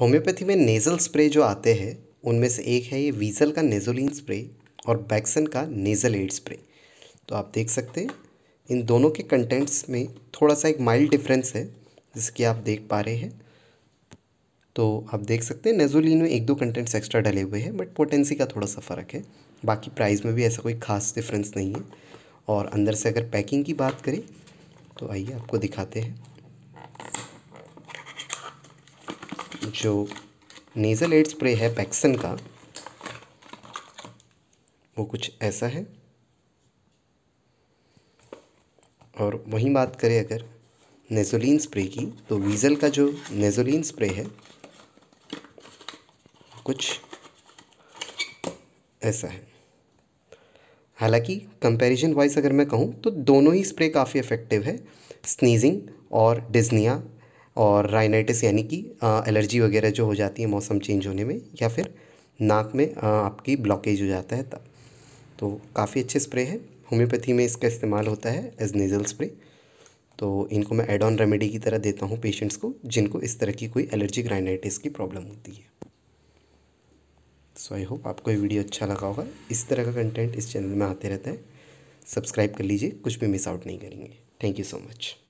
homeopathy में nasal spray जो आते हैं उनमें से एक है ये वीजल का नेजोलिन स्प्रे और बैक्सन का नेज़ल एड स्प्रे तो आप देख सकते हैं इन दोनों के कंटेंट्स में थोड़ा सा एक माइल्ड डिफरेंस है जिसकी आप देख पा रहे हैं तो आप देख सकते हैं नेजोलिन में एक दो कंटेंट्स एक्स्ट्रा डले हुए हैं बट पोटेंसी का थोड़ा सा फ़र्क है बाकी प्राइस में भी ऐसा कोई खास डिफरेंस नहीं है और अंदर से अगर पैकिंग की बात करें तो आइए आपको दिखाते हैं जो नेज़ल एड स्प्रे है पैक्सन का वो कुछ ऐसा है और वहीं बात करें अगर नेजोलिन स्प्रे की तो वीज़ल का जो नेजोलिन स्प्रे है कुछ ऐसा है हालांकि कंपैरिजन वाइज अगर मैं कहूँ तो दोनों ही स्प्रे काफ़ी इफ़ेक्टिव है स्नीजिंग और डिजनिया और राइनाइटिस यानी कि एलर्जी वगैरह जो हो जाती है मौसम चेंज होने में या फिर नाक में आ, आपकी ब्लॉकेज हो जाता है तब तो काफ़ी अच्छे स्प्रे हैं होम्योपैथी में इसका इस्तेमाल होता है एज नेज़ल स्प्रे तो इनको मैं एड ऑन रेमेडी की तरह देता हूँ पेशेंट्स को जिनको इस तरह की कोई एलर्जिक राइनाइटिस की प्रॉब्लम होती है सो आई होप आपको ये वीडियो अच्छा लगा होगा इस तरह का कंटेंट इस चैनल में आते रहता है सब्सक्राइब कर लीजिए कुछ भी मिस आउट नहीं करेंगे थैंक यू सो मच